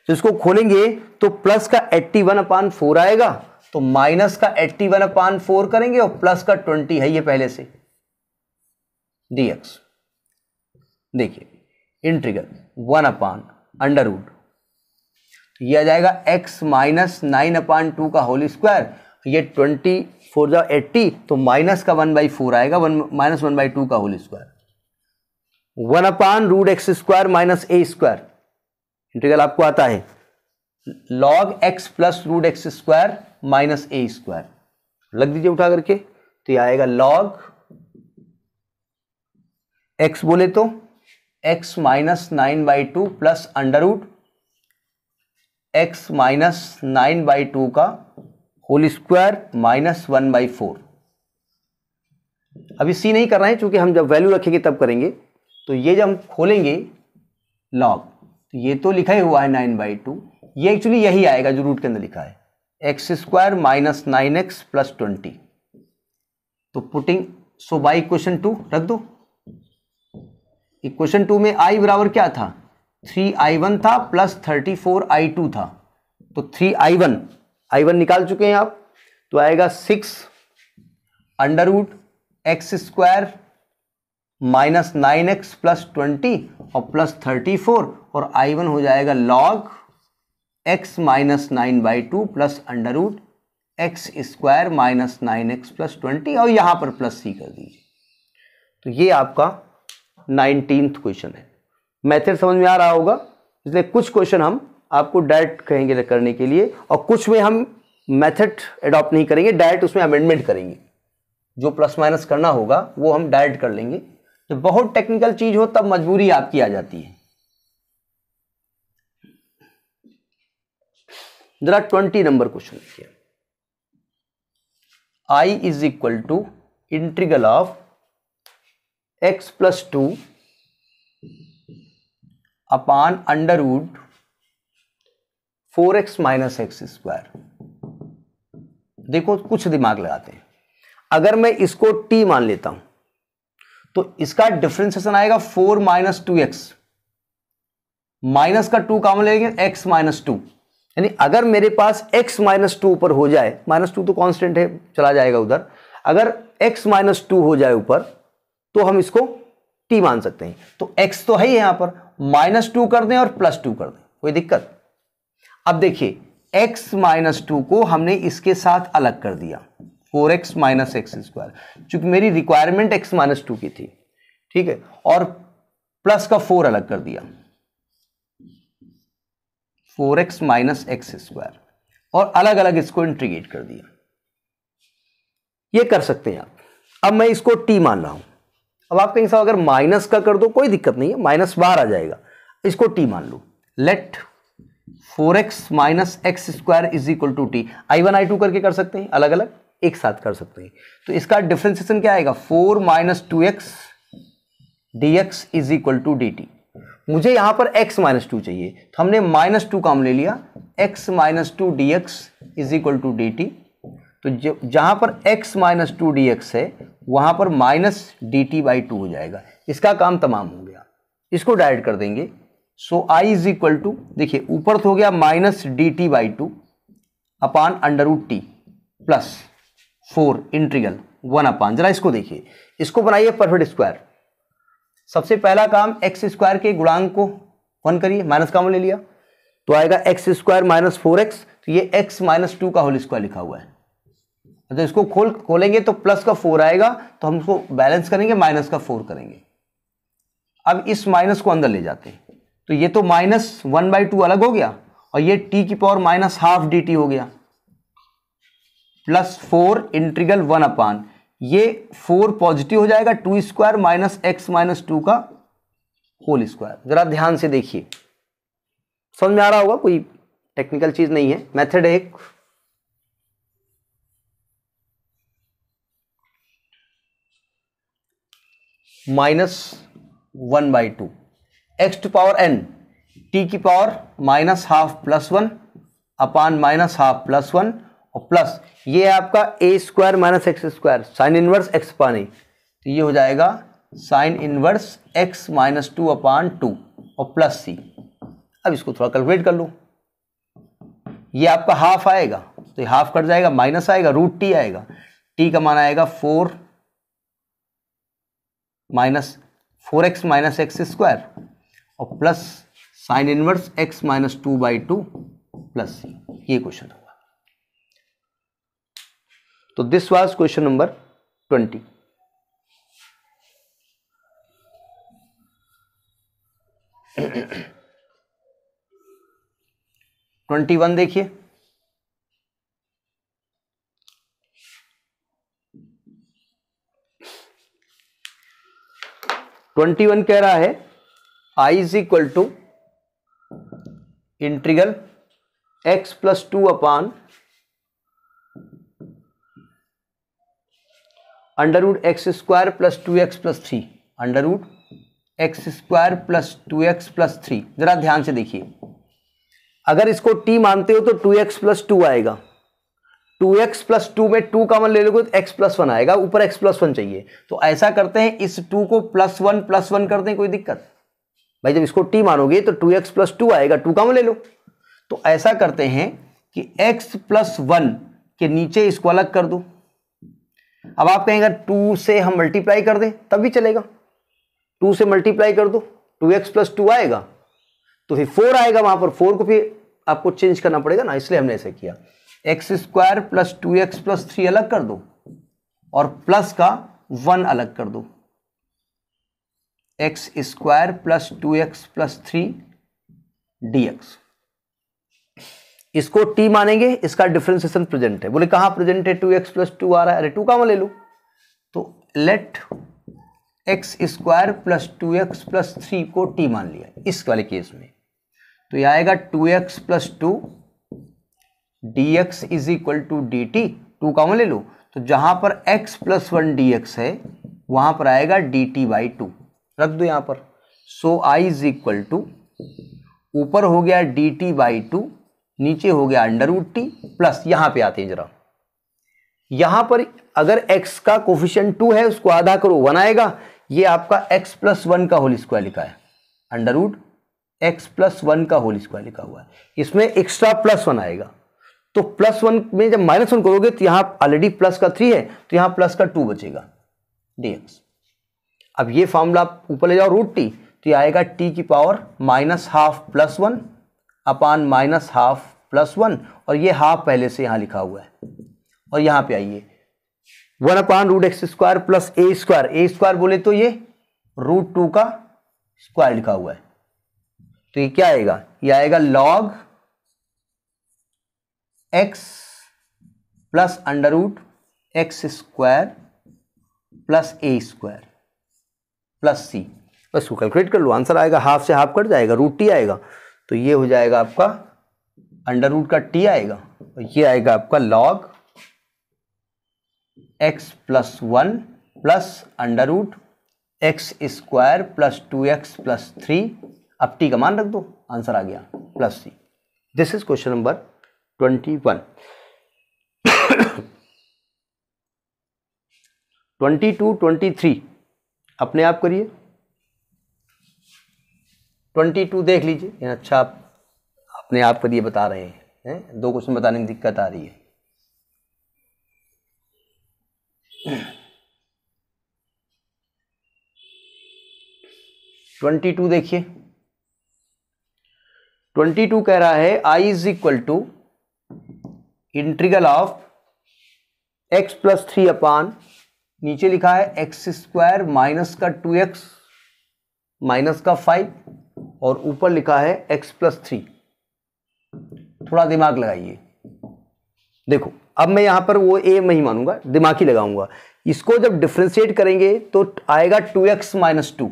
तो इसको खोलेंगे तो प्लस का एट्टी वन अपान फोर आएगा तो माइनस का एट्टी वन अपान फोर करेंगे और प्लस का ट्वेंटी है ये पहले से डी देखिए integral one upon under root तो ये आ जाएगा x minus nine upon two का होल स्क्वायर ये ट्वेंटी फोर जो एट्टी तो माइनस का वन बाई फोर आएगा one minus one by two का whole square one upon root x square minus a square integral आपको आता है log x plus root x square minus a square लग दीजिए उठा करके तो ये आएगा लॉग एक्स बोले तो x minus nine by two plus under root x minus nine by two का whole square minus one by four अभी सी नहीं कर रहे हैं चूंकि हम जब वैल्यू रखेंगे तब करेंगे तो ये जब हम खोलेंगे लॉग तो ये तो लिखा ही हुआ है नाइन बाई टू ये एक्चुअली यही आएगा जो रूट के अंदर लिखा है x square minus nine x plus twenty तो putting so by equation two रख दो इक्वेशन टू में आई बराबर क्या था थ्री आई वन था plus thirty four I two था तो three I one I one निकाल चुके हैं आप तो आएगा six under root x square minus nine x plus twenty और प्लस थर्टी फोर और आई वन हो जाएगा log x minus nine by two plus under root x square minus nine x plus twenty और यहाँ पर प्लस सी कर दीजिए तो ये आपका नाइनटीन्थ क्वेश्चन है मेथड समझ में आ रहा होगा इसलिए कुछ क्वेश्चन हम आपको डायरेक्ट कहेंगे करने के लिए और कुछ में हम मेथड एडॉप्ट नहीं करेंगे डायरेक्ट उसमें अमेंडमेंट करेंगे जो प्लस माइनस करना होगा वो हम डायरेक्ट कर लेंगे जब बहुत टेक्निकल चीज हो तब मजबूरी आपकी आ जाती है जरा twenty number question I is equal to integral of x plus two upon under root four x minus x square देखो कुछ दिमाग लगाते हैं अगर मैं इसको टी मान लेता हूं तो इसका डिफ्रेंसिएशन आएगा four minus two x minus का टू काम लेंगे एक्स माइनस टू यानी अगर मेरे पास x माइनस टू ऊपर हो जाए माइनस टू तो कांस्टेंट है चला जाएगा उधर अगर x माइनस टू हो जाए ऊपर तो हम इसको t मान सकते हैं तो x तो है ही यहां पर माइनस टू कर दें और प्लस टू कर दें कोई दिक्कत अब देखिए एक्स माइनस टू को हमने इसके साथ अलग कर दिया four x minus x square चूंकि मेरी रिक्वायरमेंट एक्स माइनस टू की थी ठीक है और प्लस का फोर अलग कर दिया four x minus x square और अलग अलग इसको इंट्रीगेट कर दिया ये कर सकते हैं आप अब मैं इसको टी मान रहा हूं अब आप कहीं साहब अगर माइनस का कर दो कोई दिक्कत नहीं है माइनस बाहर आ जाएगा इसको टी मान लो let four x minus x square is equal to t I one I two करके कर सकते हैं अलग अलग एक साथ कर सकते हैं तो इसका डिफ्रेंसिएशन क्या आएगा four minus two x d x is equal to d t मुझे यहाँ पर x माइनस टू चाहिए तो हमने माइनस टू काम ले लिया x minus two d x is equal to d t तो जहां पर x minus two d x है वहाँ पर minus d t by two हो जाएगा इसका काम तमाम हो गया इसको डायरेक्ट कर देंगे so I is equal to देखिए ऊपर तो हो गया minus d t by two upon under root t plus four integral one upon जरा इसको देखिए इसको बनाइए परफेक्ट स्क्वायर सबसे पहला काम एक्स स्क्वायर के गुणांक को वन करिए माइनस काम ले लिया तो आएगा x square minus four x तो ये एक्स माइनस टू का होल स्क्वायर लिखा हुआ है तो इसको खोल खोलेंगे तो प्लस का फोर आएगा तो हम इसको बैलेंस करेंगे माइनस का फोर करेंगे अब इस माइनस को अंदर ले जाते हैं तो ये तो माइनस वन बाई टू अलग हो गया और ये टी की power minus half d t हो गया plus four integral one upon ये फोर पॉजिटिव हो जाएगा two square minus x minus two का होल स्क्वायर जरा ध्यान से देखिए समझ में आ रहा होगा कोई टेक्निकल चीज़ नहीं है मेथड एक minus one by two x two power n t की power minus half plus one upon minus half plus one और प्लस ये है आपका a square minus x square sine inverse x पानी तो ये हो जाएगा sine inverse x minus two upon two और प्लस सी अब इसको थोड़ा कैलकुलेट कर लो ये आपका हाफ आएगा तो ये हाफ कट जाएगा माइनस आएगा रूट टी आएगा टी का मान आएगा four minus four x minus x square और plus sine inverse x minus two by two plus c ये क्वेश्चन होगा तो this was question number twenty twenty one देखिए ट्वेंटी वन कह रहा है I is equal to integral x plus two upon under root x square plus two x plus three under root x square plus two x plus three जरा ध्यान से देखिए अगर इसको टी मानते हो तो टू एक्स प्लस टू आएगा टू एक्स प्लस टू में टू मन ले लोगे तो एक्स प्लस वन आएगा ऊपर एक्स प्लस वन चाहिए तो ऐसा करते हैं इस टू को प्लस वन प्लस वन कर दें कोई दिक्कत भाई जब इसको टी मानोगे तो टू एक्स प्लस टू आएगा टू मन ले लो तो ऐसा करते हैं कि एक्स प्लस वन के नीचे इसको अलग कर दो अब आप कहेंगे टू से हम मल्टीप्लाई कर दें तब भी चलेगा टू से मल्टीप्लाई कर दो टू एक्स प्लस टू आएगा तो फिर फोर आएगा वहां पर फोर को फिर आपको चेंज करना पड़ेगा ना इसलिए हमने ऐसे किया x square plus two x plus three अलग कर दो और प्लस का वन अलग कर दो x square plus two x plus three d x इसको टी मानेंगे इसका डिफ्रेंसिएशन प्रेजेंट है बोले कहां प्रेजेंट है टू एक्स प्लस टू आ रहा है अरे टू कहां ले लो तो let x square plus two x plus three को टी मान लिया इस वाले केस में तो यह आएगा two x plus two d x is equal to d t two common ले लो तो जहां पर x plus one d x है वहां पर आएगा डी टी बाई टू रख दो यहां पर so I is equal to ऊपर हो गया डी टी बाई टू नीचे हो गया अंडर वुड टी प्लस यहां पे आते हैं जरा यहां पर अगर x का कोफिशन टू है उसको आधा करो वन आएगा ये आपका x प्लस वन का होल स्क्वायर लिखा है under root x plus one का होल स्क्वायर लिखा हुआ है इसमें एक्स्ट्रा प्लस वन आएगा तो प्लस वन में जब माइनस वन करोगे तो यहां ऑलरेडी प्लस का थ्री है तो यहां प्लस का टू बचेगा डीएक्स अब ये फॉर्मूला आप ऊपर ले जाओ रूट टी तो यह आएगा टी की power minus half plus one upon minus half plus one और ये हाफ पहले से यहां लिखा हुआ है और यहां पे आइए one upon root x square plus a square a square बोले तो ये रूट टू का स्क्वायर लिखा हुआ है तो ये क्या आएगा ये आएगा log x plus under root x square plus a square plus c बस वो कैलकुलेट कर लो आंसर आएगा हाफ से हाफ कट जाएगा रूट टी आएगा तो ये हो जाएगा आपका अंडर रूट का टी आएगा और ये आएगा आपका log x plus one plus under root x square plus two x plus three अब टी का मान रख दो आंसर आ गया plus c this is question number twenty one twenty two twenty three अपने आप करिए ट्वेंटी टू देख लीजिए अच्छा आप अपने आप करिए बता रहे हैं है? दो क्वेश्चन बताने में दिक्कत आ रही है ट्वेंटी टू देखिए ट्वेंटी टू कह रहा है I is equal to integral of x plus three upon नीचे लिखा है एक्स स्क्वायर माइनस का टू एक्स माइनस का फाइव और ऊपर लिखा है एक्स प्लस थ्री थोड़ा दिमाग लगाइए देखो अब मैं यहां पर वो ए नहीं मानूंगा दिमाग ही लगाऊंगा इसको जब डिफ्रेंशिएट करेंगे तो आएगा two x minus two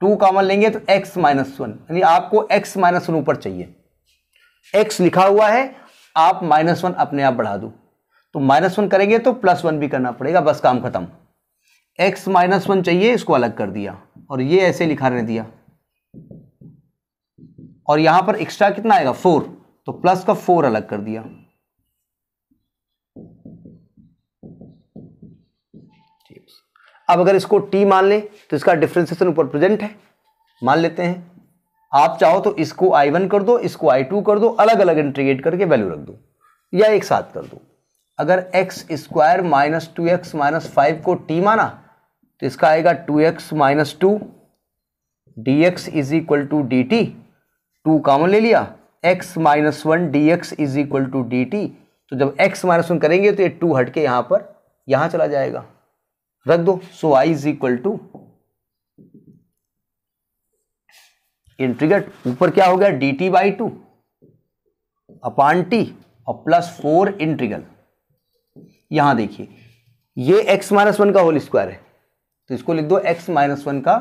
two common लेंगे तो एक्स माइनस वन यानी आपको एक्स माइनस वन ऊपर चाहिए एक्स लिखा हुआ है आप माइनस वन अपने आप बढ़ा दो तो माइनस वन करेंगे तो प्लस वन भी करना पड़ेगा बस काम खत्म एक्स माइनस वन चाहिए इसको अलग कर दिया और ये ऐसे लिखा रहने दिया और यहां पर एक्स्ट्रा कितना आएगा फोर तो प्लस का फोर अलग कर दिया अब अगर इसको टी मान ले तो इसका डिफ्रेंसिएशन ऊपर प्रेजेंट है मान लेते हैं आप चाहो तो इसको आई वन कर दो इसको आई टू कर दो अलग अलग इंटीग्रेट करके वैल्यू रख दो या एक साथ कर दो अगर x square minus two x minus five को टी माना तो इसका आएगा two x minus two d x is equal to d t two common ले लिया x minus one d x is equal to d t तो जब एक्स माइनस वन करेंगे तो ये टू हट के यहाँ पर यहाँ चला जाएगा रख दो so I is equal to integrate ऊपर क्या हो गया d t by two upon t और प्लस फोर इंट्रीगल यहां देखिए ये x माइनस वन का होल स्क्वायर है तो इसको लिख दो x माइनस वन का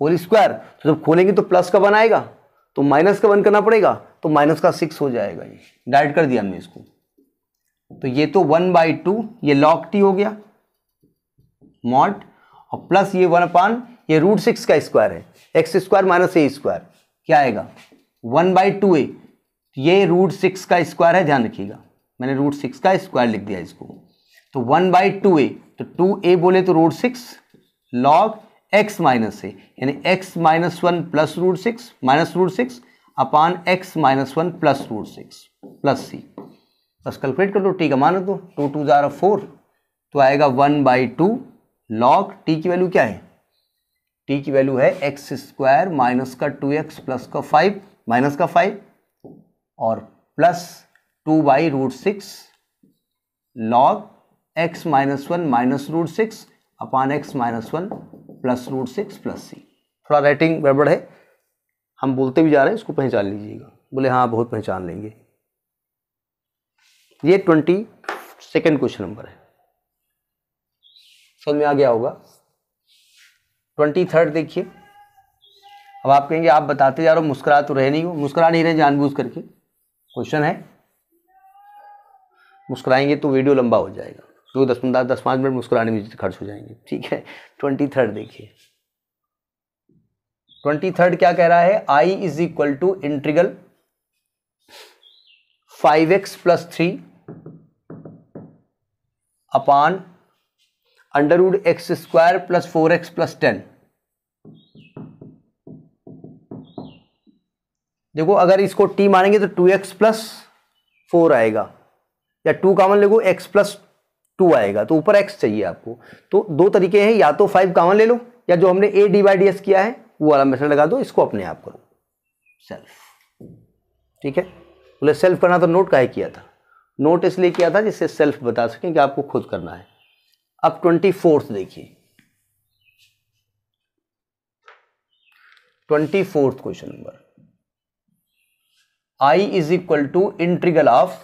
होल स्क्वायर तो जब खोलेंगे तो प्लस का वन आएगा तो माइनस का वन करना पड़ेगा तो माइनस का सिक्स हो जाएगा ये डाइड कर दिया हमने इसको तो ये तो वन बाई टू ये लॉक टी हो गया मॉट और प्लस ये वन अपान ये रूट सिक्स का स्क्वायर है x square minus a square क्या आएगा वन बाई टू ए ये रूट सिक्स का स्क्वायर है ध्यान रखिएगा मैंने रूट सिक्स का स्क्वायर लिख दिया इसको तो वन बाई टू ए तो टू ए बोले तो root six log x minus a यानी x minus one plus root six minus root six upon x minus one plus root six plus c बस कैलकुलेट कर लो टी का मान दो टू टू ज़ारा फोर तो आएगा one by two log t की वैल्यू क्या है टी की वैल्यू है एक्स स्क्वायर माइनस का टू एक्स प्लस का फाइव माइनस का फाइव और plus two by root six log x minus one minus root six upon x minus one plus root six plus c थोड़ा राइटिंग गड़बड़ है हम बोलते भी जा रहे हैं इसको पहचान लीजिएगा बोले हाँ बहुत पहचान लेंगे ये ट्वेंटी सेकेंड क्वेश्चन नंबर है समझ में आ गया होगा ट्वेंटी थर्ड देखिए अब आप कहेंगे आप बताते जा रहे हो मुस्कुरा तो रहे नहीं हो मुस्कुरा नहीं रहे जानबूझ करके क्वेश्चन है मुस्कुराएंगे तो वीडियो लंबा हो जाएगा दो दस पंद्रह दस पाँच मिनट मुस्कुराने में खर्च हो जाएंगे ठीक है ट्वेंटी थर्ड देखिए ट्वेंटी थर्ड क्या कह रहा है I is equal to integral five x plus three upon under x square plus four x plus ten देखो अगर इसको टी मानेंगे तो टू एक्स प्लस फोर आएगा या टू कामन ले लो एक्स प्लस टू आएगा तो ऊपर एक्स चाहिए आपको तो दो तरीके हैं या तो फाइव कामन ले लो या जो हमने a d by d s किया है वो वाला मेथड लगा दो इसको अपने आप करो सेल्फ ठीक है बोले सेल्फ करना तो नोट का ही किया था नोट इसलिए किया था जिससे सेल्फ बता सकें कि आपको खुद करना है अब ट्वेंटी फोर्थ देखिए twenty fourth question number I is equal to integral of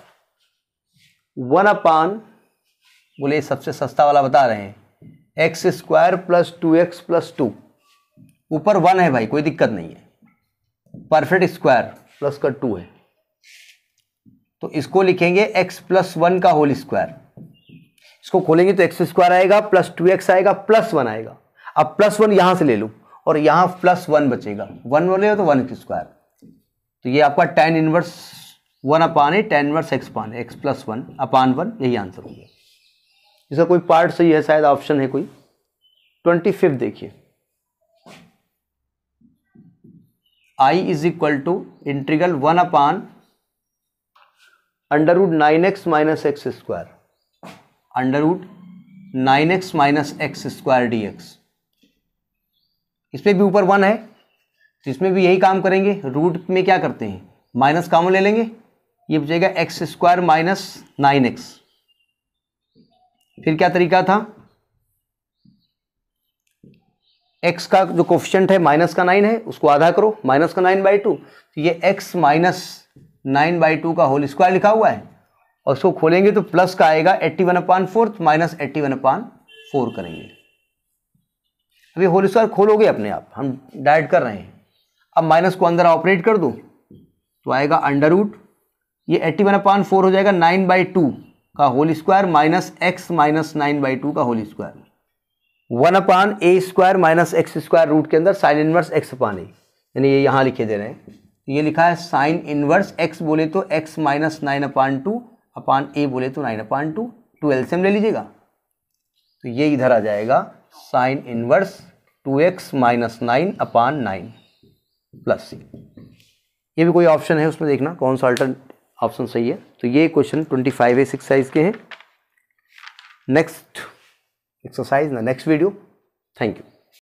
one upon बोले सबसे सस्ता वाला बता रहे हैं x square plus two x plus two ऊपर वन है भाई कोई दिक्कत नहीं है परफेक्ट स्क्वायर प्लस का टू है तो इसको लिखेंगे एक्स प्लस वन का होल स्क्वायर इसको खोलेंगे तो एक्स स्क्वायर आएगा प्लस टू एक्स आएगा प्लस वन आएगा अब प्लस वन यहां से ले लो और यहां प्लस वन बचेगा वन बोले तो वन एक्स स्क्वायर तो ये आपका टेन इनवर्स वन अपान है tan inverse x upon x plus one upon one यही आंसर होगा इसका कोई पार्ट सही है शायद ऑप्शन है कोई ट्वेंटी फिफ्थ देखिए I is equal to integral one upon under root nine x minus x square under root nine x minus x square d x इसमें भी ऊपर वन है तो इसमें भी यही काम करेंगे रूट में क्या करते हैं माइनस कॉमन ले लेंगे ये बचेगा x square minus nine x फिर क्या तरीका था एक्स का जो कोफिशेंट है माइनस का नाइन है उसको आधा करो माइनस का नाइन बाई टू तो ये x minus nine by two का होल स्क्वायर लिखा हुआ है और उसको खोलेंगे तो प्लस का आएगा eighty one upon fourth minus eighty one upon four करेंगे अभी होल स्क्वायर खोलोगे अपने आप हम डायरेक्ट कर रहे हैं अब माइनस को अंदर ऑपरेट कर दो तो आएगा अंडर रूट ये एट्टी वन अपान फोर हो जाएगा नाइन बाई टू का whole square minus x minus nine by two का whole square one upon a square minus x square root के अंदर sine inverse x upon a यानी ये यहाँ लिखे दे रहे हैं तो ये लिखा है साइन इनवर्स एक्स बोले तो x minus nine upon two upon a बोले तो नाइन अपान टू टू एल्सियम ले लीजिएगा तो ये इधर आ जाएगा sine inverse two x minus nine upon nine plus c ये भी कोई ऑप्शन है उसमें देखना कौन सा अल्टर ऑप्शन सही है तो ये question twenty five a six size के हैं नेक्स्ट एक्सरसाइज ना नेक्स्ट वीडियो थैंक यू